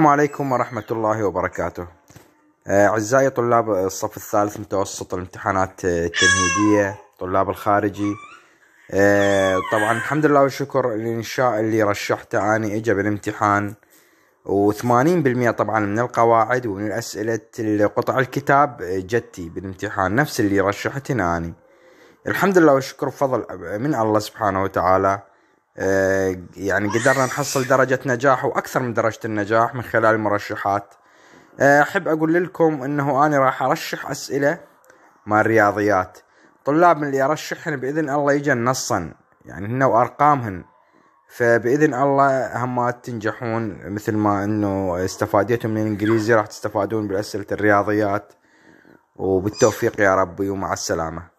السلام عليكم ورحمة الله وبركاته آه، أعزائي طلاب الصف الثالث متوسط الامتحانات آه، التمهيدية طلاب الخارجي آه، طبعا الحمد لله والشكر الإنشاء اللي رشحته أني إجا بالامتحان و80% طبعا من القواعد ومن الأسئلة قطع الكتاب جتي بالامتحان نفس اللي رشحته أني الحمد لله والشكر فضل من الله سبحانه وتعالى آه، يعني قدرنا نحصل درجة نجاح وأكثر من درجة النجاح من خلال المرشحات آه، أحب أقول لكم أنه أنا راح أرشح أسئلة مال الرياضيات طلاب من اللي أرشحهم بإذن الله يجن نصا يعني هن وأرقامهن فبإذن الله هم تنجحون مثل ما أنه استفاديتم من الإنجليزي راح تستفادون بأسئلة الرياضيات وبالتوفيق يا ربي ومع السلامة